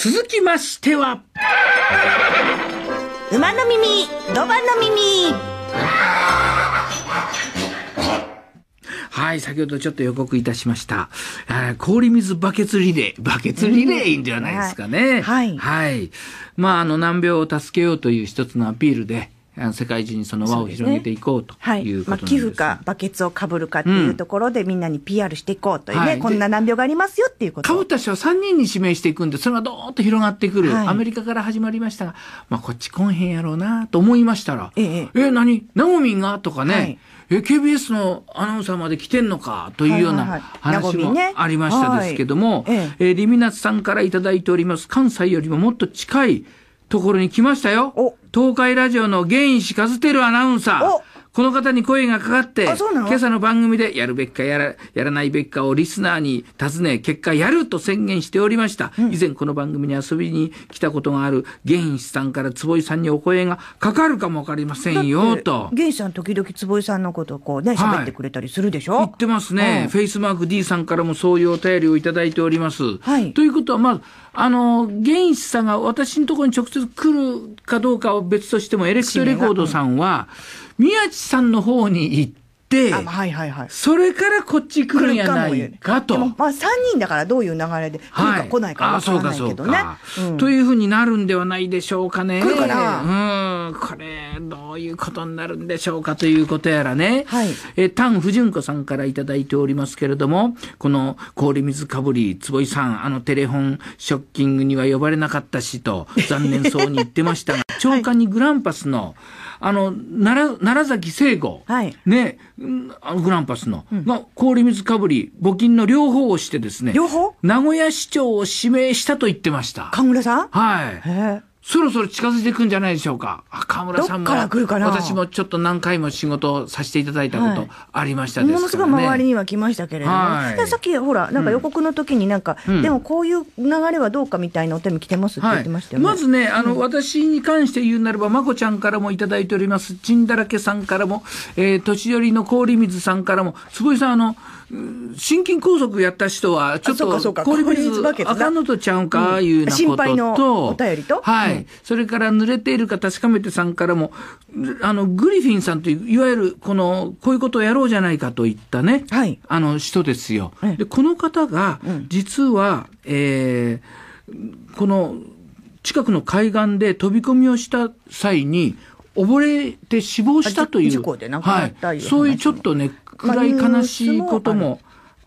続きましては馬の耳ロバの耳はい先ほどちょっと予告いたしました氷水バケツリレーバケツリレーいいんじゃないですかね、はい、はい、まああの難病を助けようという一つのアピールで世界中にその輪を広げていこうということ、まあ、寄付かバケツをかぶるかっていうところで、みんなに PR していこうというね、うんこんな難病がありますよっていうことかぶった人は3人に指名していくんで、それがどーんと広がってくる、はい、アメリカから始まりましたが、まあ、こっち来んへんやろうなと思いましたら、ええ、え何、ナオミンがとかね、はいえ KBS のアナウンサーまで来てんのかというような話もありましたですけども、ええ、リミナスさんから頂いております関西よりももっと近いところに来ましたよ。東海ラジオの源石和輝アナウンサー。この方に声がかかって、今朝の番組でやるべきかやらやらないべきかをリスナーに尋ね、結果やると宣言しておりました。うん、以前この番組に遊びに来たことがある源氏さんから坪井さんにお声がかかるかもわかりませんよと。源氏さん時々坪井さんのことこうね、喋ってくれたりするでしょ、はい、言ってますね、うん、フェイスマーク D さんからもそういうお便りをいただいております。はい、ということは、まず、あの、源氏さんが私のところに直接来るかどうかは別としても、エレクトレコードさんは、宮地さんの方に行って、あまあ、はいはいはい、それからこっち来るんやないかと。かまあ3人だからどういう流れで来るか来ないかわからないけどね、はいうん。というふうになるんではないでしょうかね。来るかな。うん、これどういうことになるんでしょうかということやらね。はい、え丹不純子さんから頂いておりますけれども、この氷水かぶり坪井さんあのテレホンショッキングには呼ばれなかったしと 残念そうに言ってましたが、長官にグランパスの。あの奈良奈良崎聖子、はい、ねあのグランパスの、うん、が氷水かぶり募金の両方をしてですね両方名古屋市長を指名したと言ってました神村さんはいそろそろ近づいていくんじゃないでしょうか。赤村さんも。私もちょっと何回も仕事をさせていただいたことありましたですから、ねはい、ものすごい周りには来ましたけれども。はい、さっきほら、なんか予告の時になんか、うん、でもこういう流れはどうかみたいなお手紙来てますって言ってましたよね。はい、まずね、あの、うん、私に関して言うならば、まこちゃんからもいただいております。ちんだらけさんからも、えー、年寄りの氷水さんからも、坪井さん、あの、心筋梗塞やった人は、ちょっと氷水あかんのとちゃうか、いうようなことと、うん、心配のお便りと。はい。、それから濡れているか確かめてさんからも、あの、グリフィンさんという、いわゆる、この、こういうことをやろうじゃないかといったね、はい、あの、人ですよ。で、この方が、実は、うん、えー、この、近くの海岸で飛び込みをした際に、溺れて死亡したという、はい、そういうちょっとね、暗い悲しいことも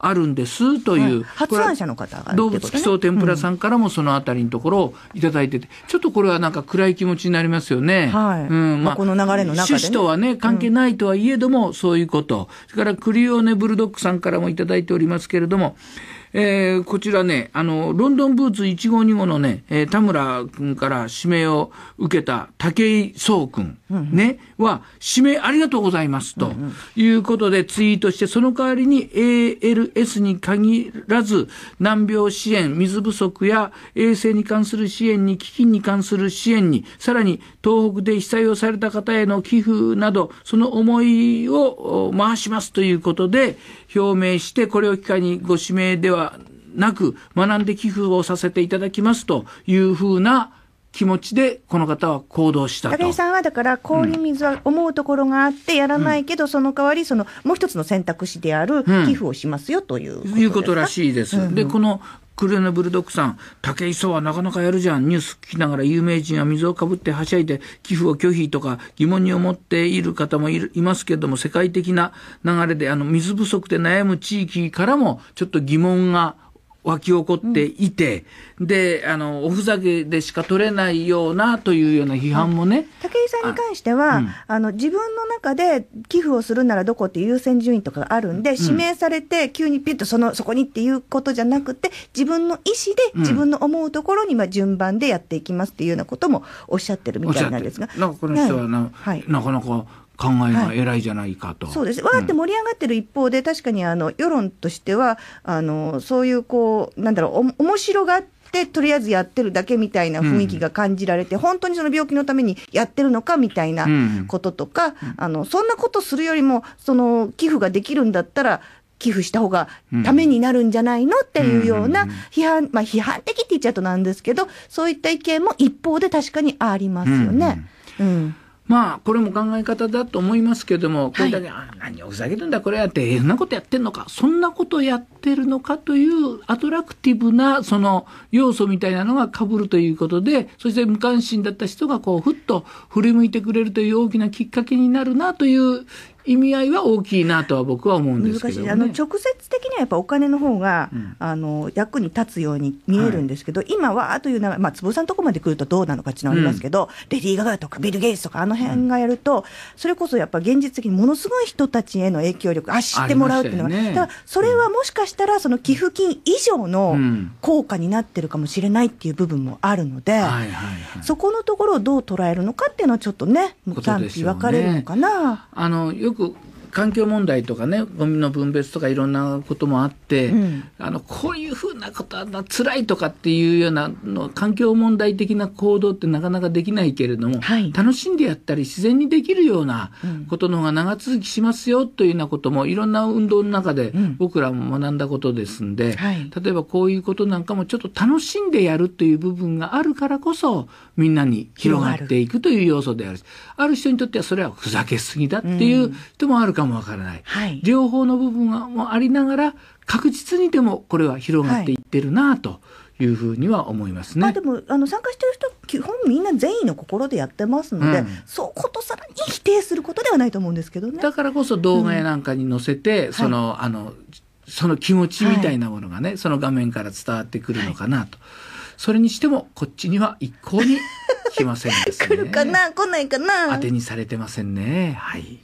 あるんですという、はい、発案者の方が、ね、動物奇想天ぷらさんからもそのあたりのところを頂いてて、うん、ちょっとこれはなんか暗い気持ちになりますよね。はい。うん、まあ、この流れの中で、ね、趣旨とはね、関係ないとはいえども、そういうこと。それからクリオネブルドックさんからも頂いておりますけれども、うんえー、こちらね、あの、ロンドンブーツ1号2号のね、えー、田村君から指名を受けた武井壮君、ね、うん、は、指名ありがとうございますと、いうことでツイートして、その代わりに ALS に限らず、難病支援、水不足や衛生に関する支援に、基金に関する支援に、さらに東北で被災をされた方への寄付など、その思いを回しますということで、表明して、これを機会にご指名でははなく、学んで寄付をさせていただきますというふうな気持ちでこの方は行動したと武井さんはだから氷水は思うところがあってやらないけど、うん、その代わりそのもう一つの選択肢である寄付をしますよということ、うん、いうことらしいです。うんうん、でこのクレーブルドックさん、武井壮はなかなかやるじゃん。ニュース聞きながら有名人は水をかぶってはしゃいで寄付を拒否とか疑問に思っている方もいるいますけども、世界的な流れであの水不足で悩む地域からもちょっと疑問が湧き起こっていて、うん、であのおふざけでしか取れないようなというような批判もね、武井さんに関しては、あうん、あの自分の中で寄付をするならどこって優先順位とかがあるんで、指名されて、急にピュッとそのそこにっていうことじゃなくて、自分の意思で、自分の思うところにまあ順番でやっていきますっていうようなこともおっしゃってるみたいなんですが。なんかこの人ははい、なかなか考えが偉いじゃないかと。はい、そうです。わーって盛り上がってる一方で、うん、確かにあの世論としてはあのそういうこうなんだろうお面白がってとりあえずやってるだけみたいな雰囲気が感じられて、うん、本当にその病気のためにやってるのかみたいなこととか、うん、あのそんなことするよりもその寄付ができるんだったら寄付した方がためになるんじゃないのっていうような批判、まあ批判的って言っちゃうとなんですけど、そういった意見も一方で確かにありますよね。うん、うんまあ、これも考え方だと思いますけども、これだけ、はい、あ何をふざけるんだ、これやって、そんなことやってんのか、そんなことやってるのかというアトラクティブな、その、要素みたいなのが被るということで、そして無関心だった人が、こう、ふっと振り向いてくれるという大きなきっかけになるなという意味合いは大きいなとは僕は思うんですけど、ね、あの直接やっぱお金の方が、うん、あの役に立つように見えるんですけど、はい、今はというのは、まあ、坪さんのとこまで来るとどうなのかっていうのありますけど、うん、レディー・ガガとかビル・ゲイツとかあの辺がやると、それこそやっぱ現実的にものすごい人たちへの影響力あ知ってもらうっていうのが、ね、だからそれはもしかしたらその寄付金以上の効果になってるかもしれないっていう部分もあるので、はいはいはい、そこのところをどう捉えるのかっていうのはちょっとね賛否分かれるのかな。ね、あのよく環境問題とかねゴミの分別とかいろんなこともあって、うん、あのこういうふうなことはらいとかっていうようなの環境問題的な行動ってなかなかできないけれども、はい、楽しんでやったり自然にできるようなことの方が長続きしますよというようなこともいろんな運動の中で僕らも学んだことですんで、うんはい、例えばこういうことなんかもちょっと楽しんでやるという部分があるからこそみんなに広がっていくという要素であるしある人にとってはそれはふざけすぎだっていう人もあるかもかもわからない、はい、両方の部分もありながら確実にでもこれは広がっていってるなというふうには思いますね。はい、でもあの参加してる人基本みんな善意の心でやってますので、うん、そうことさらに否定することではないと思うんですけどね。だからこそ動画やなんかに載せて、うん、その、はい、あのその気持ちみたいなものがね、その画面から伝わってくるのかなと。それにしてもこっちには一向に来ませんですね。来るかな来ないかな当てにされてませんね。はい。